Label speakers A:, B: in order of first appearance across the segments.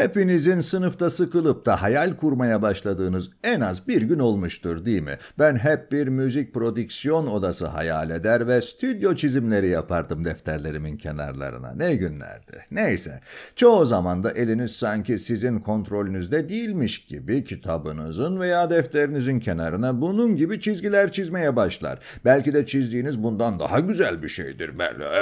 A: Hepinizin sınıfta sıkılıp da hayal kurmaya başladığınız en az bir gün olmuştur değil mi? Ben hep bir müzik prodüksiyon odası hayal eder ve stüdyo çizimleri yapardım defterlerimin kenarlarına. Ne günlerdi. Neyse. Çoğu zaman da eliniz sanki sizin kontrolünüzde değilmiş gibi kitabınızın veya defterinizin kenarına bunun gibi çizgiler çizmeye başlar. Belki de çizdiğiniz bundan daha güzel bir şeydir.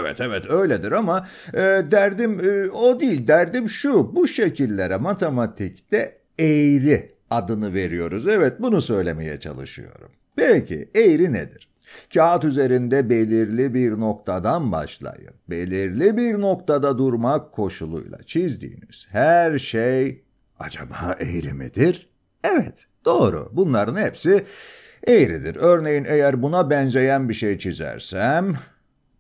A: Evet evet öyledir ama e, derdim e, o değil. Derdim şu. Bu şekilde şekillere matematikte eğri adını veriyoruz. Evet bunu söylemeye çalışıyorum. Peki eğri nedir? Kağıt üzerinde belirli bir noktadan başlayıp belirli bir noktada durmak koşuluyla çizdiğiniz her şey acaba eğri midir? Evet, doğru. Bunların hepsi eğridir. Örneğin eğer buna benzeyen bir şey çizersem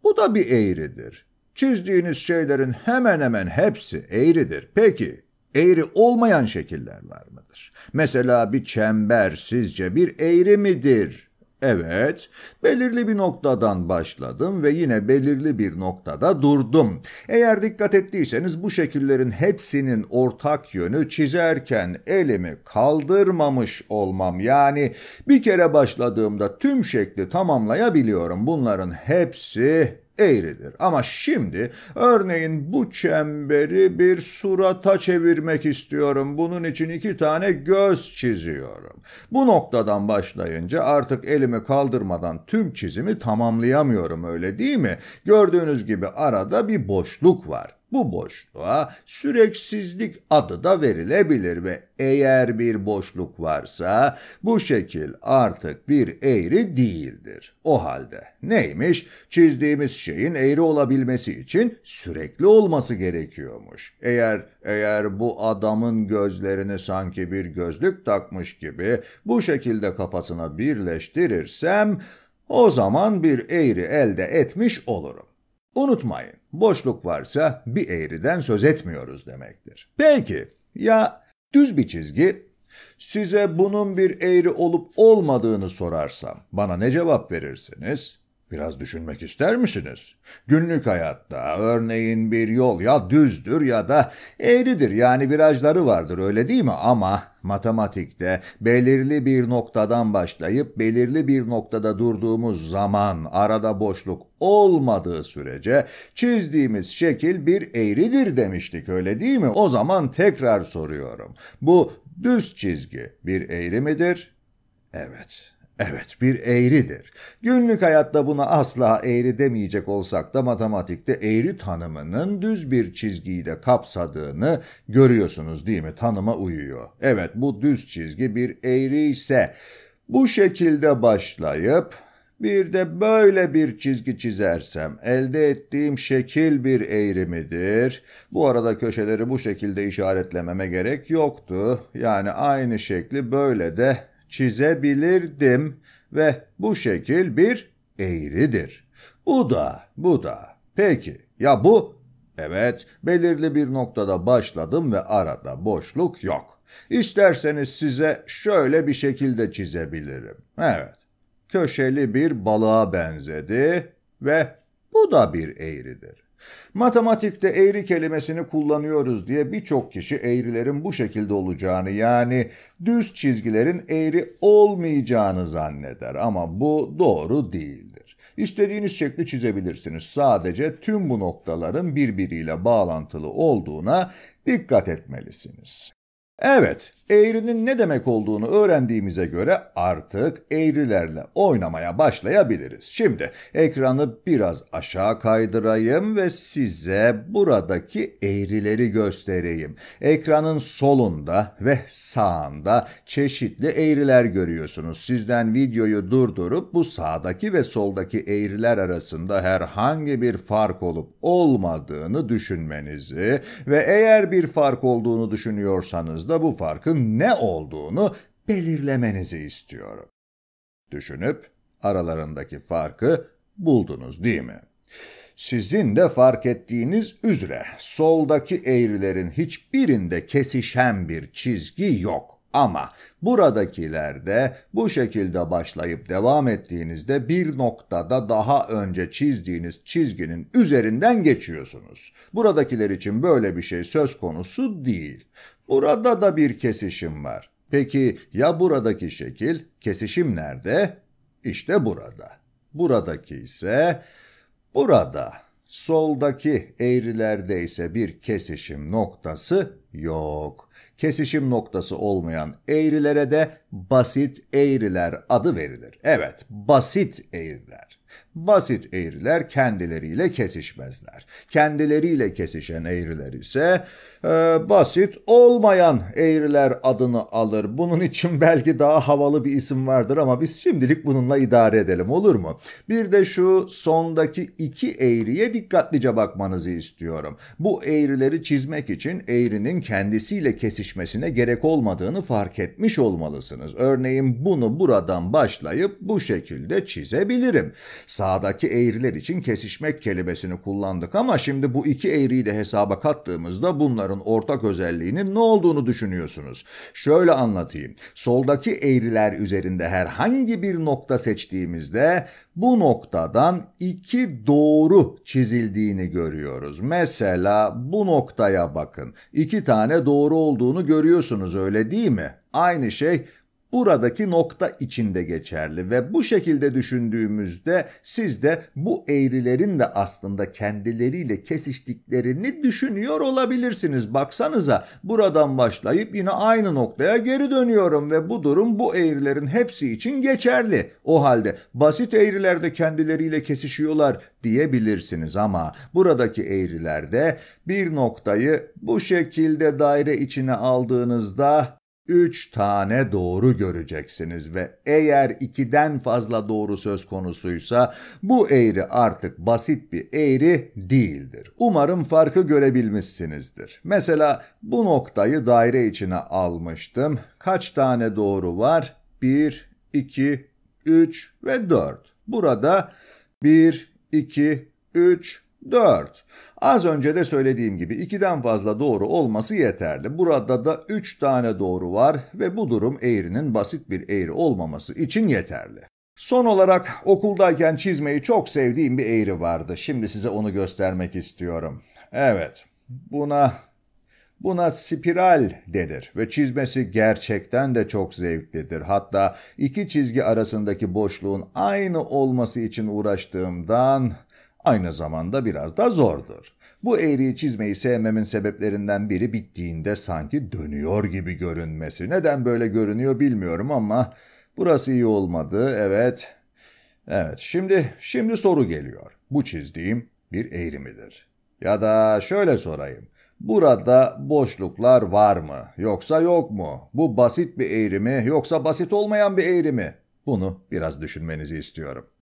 A: bu da bir eğridir. Çizdiğiniz şeylerin hemen hemen hepsi eğridir. Peki eğri olmayan şekiller var mıdır? Mesela bir çember sizce bir eğri midir? Evet, belirli bir noktadan başladım ve yine belirli bir noktada durdum. Eğer dikkat ettiyseniz bu şekillerin hepsinin ortak yönü çizerken elimi kaldırmamış olmam. Yani bir kere başladığımda tüm şekli tamamlayabiliyorum. Bunların hepsi eğridir. Ama şimdi örneğin bu çemberi bir surata çevirmek istiyorum. Bunun için iki tane göz çiziyorum. Bu noktadan başlayınca artık elimi kaldırmadan tüm çizimi tamamlayamıyorum öyle değil mi? Gördüğünüz gibi arada bir boşluk var. Bu boşluğa süreksizlik adı da verilebilir ve eğer bir boşluk varsa bu şekil artık bir eğri değildir. O halde neymiş? Çizdiğimiz şeyin eğri olabilmesi için sürekli olması gerekiyormuş. Eğer eğer bu adamın gözlerini sanki bir gözlük takmış gibi bu şekilde kafasına birleştirirsem o zaman bir eğri elde etmiş olurum. Unutmayın, boşluk varsa bir eğriden söz etmiyoruz demektir. Peki, ya düz bir çizgi? Size bunun bir eğri olup olmadığını sorarsam bana ne cevap verirsiniz? Biraz düşünmek ister misiniz? Günlük hayatta örneğin bir yol ya düzdür ya da eğridir yani virajları vardır öyle değil mi? Ama matematikte belirli bir noktadan başlayıp belirli bir noktada durduğumuz zaman arada boşluk olmadığı sürece çizdiğimiz şekil bir eğridir demiştik öyle değil mi? O zaman tekrar soruyorum. Bu düz çizgi bir eğri midir? Evet. Evet bir eğridir. Günlük hayatta buna asla eğri demeyecek olsak da matematikte eğri tanımının düz bir çizgiyi de kapsadığını görüyorsunuz değil mi? Tanıma uyuyor. Evet bu düz çizgi bir eğri ise bu şekilde başlayıp bir de böyle bir çizgi çizersem elde ettiğim şekil bir eğrimidir. Bu arada köşeleri bu şekilde işaretlememe gerek yoktu. Yani aynı şekli böyle de çizebilirdim ve bu şekil bir eğridir. Bu da, bu da. Peki, ya bu? Evet, belirli bir noktada başladım ve arada boşluk yok. İsterseniz size şöyle bir şekilde çizebilirim. Evet, köşeli bir balığa benzedi ve bu da bir eğridir. Matematikte eğri kelimesini kullanıyoruz diye birçok kişi eğrilerin bu şekilde olacağını yani düz çizgilerin eğri olmayacağını zanneder ama bu doğru değildir. İstediğiniz şekli çizebilirsiniz. Sadece tüm bu noktaların birbiriyle bağlantılı olduğuna dikkat etmelisiniz. Evet, eğrinin ne demek olduğunu öğrendiğimize göre artık eğrilerle oynamaya başlayabiliriz. Şimdi ekranı biraz aşağı kaydırayım ve size buradaki eğrileri göstereyim. Ekranın solunda ve sağında çeşitli eğriler görüyorsunuz. Sizden videoyu durdurup bu sağdaki ve soldaki eğriler arasında herhangi bir fark olup olmadığını düşünmenizi ve eğer bir fark olduğunu düşünüyorsanız kafanızda bu farkın ne olduğunu belirlemenizi istiyorum. Düşünüp aralarındaki farkı buldunuz değil mi? Sizin de fark ettiğiniz üzere soldaki eğrilerin hiçbirinde kesişen bir çizgi yok. Ama buradakilerde bu şekilde başlayıp devam ettiğinizde bir noktada daha önce çizdiğiniz çizginin üzerinden geçiyorsunuz. Buradakiler için böyle bir şey söz konusu değil. Burada da bir kesişim var. Peki ya buradaki şekil? Kesişim nerede? İşte burada. Buradaki ise burada. Soldaki eğrilerde ise bir kesişim noktası yok. Kesişim noktası olmayan eğrilere de basit eğriler adı verilir. Evet, basit eğriler. Basit eğriler kendileriyle kesişmezler. Kendileriyle kesişen eğriler ise e, basit olmayan eğriler adını alır. Bunun için belki daha havalı bir isim vardır ama biz şimdilik bununla idare edelim olur mu? Bir de şu sondaki iki eğriye dikkatlice bakmanızı istiyorum. Bu eğrileri çizmek için eğrinin kendisiyle kesişmesine gerek olmadığını fark etmiş olmalısınız. Örneğin bunu buradan başlayıp bu şekilde çizebilirim sağdaki eğriler için kesişmek kelimesini kullandık ama şimdi bu iki eğriyi de hesaba kattığımızda bunların ortak özelliğinin ne olduğunu düşünüyorsunuz. Şöyle anlatayım. Soldaki eğriler üzerinde herhangi bir nokta seçtiğimizde bu noktadan iki doğru çizildiğini görüyoruz. Mesela bu noktaya bakın. İki tane doğru olduğunu görüyorsunuz öyle değil mi? Aynı şey buradaki nokta içinde geçerli ve bu şekilde düşündüğümüzde siz de bu eğrilerin de aslında kendileriyle kesiştiklerini düşünüyor olabilirsiniz. Baksanıza buradan başlayıp yine aynı noktaya geri dönüyorum ve bu durum bu eğrilerin hepsi için geçerli. O halde basit eğrilerde kendileriyle kesişiyorlar diyebilirsiniz ama buradaki eğrilerde bir noktayı bu şekilde daire içine aldığınızda Üç tane doğru göreceksiniz ve eğer ikiden fazla doğru söz konusuysa bu eğri artık basit bir eğri değildir. Umarım farkı görebilmişsinizdir. Mesela bu noktayı daire içine almıştım. Kaç tane doğru var? 1, 2, 3 ve 4. Burada 1, 2, 3, 4. Az önce de söylediğim gibi 2'den fazla doğru olması yeterli. Burada da 3 tane doğru var ve bu durum eğrinin basit bir eğri olmaması için yeterli. Son olarak okuldayken çizmeyi çok sevdiğim bir eğri vardı. Şimdi size onu göstermek istiyorum. Evet. Buna Buna spiral denir ve çizmesi gerçekten de çok zevklidir. Hatta iki çizgi arasındaki boşluğun aynı olması için uğraştığımdan aynı zamanda biraz da zordur. Bu eğriyi çizmeyi sevmemin sebeplerinden biri bittiğinde sanki dönüyor gibi görünmesi. Neden böyle görünüyor bilmiyorum ama burası iyi olmadı. Evet. Evet. Şimdi şimdi soru geliyor. Bu çizdiğim bir eğri midir? Ya da şöyle sorayım. Burada boşluklar var mı yoksa yok mu? Bu basit bir eğri mi yoksa basit olmayan bir eğri mi? Bunu biraz düşünmenizi istiyorum.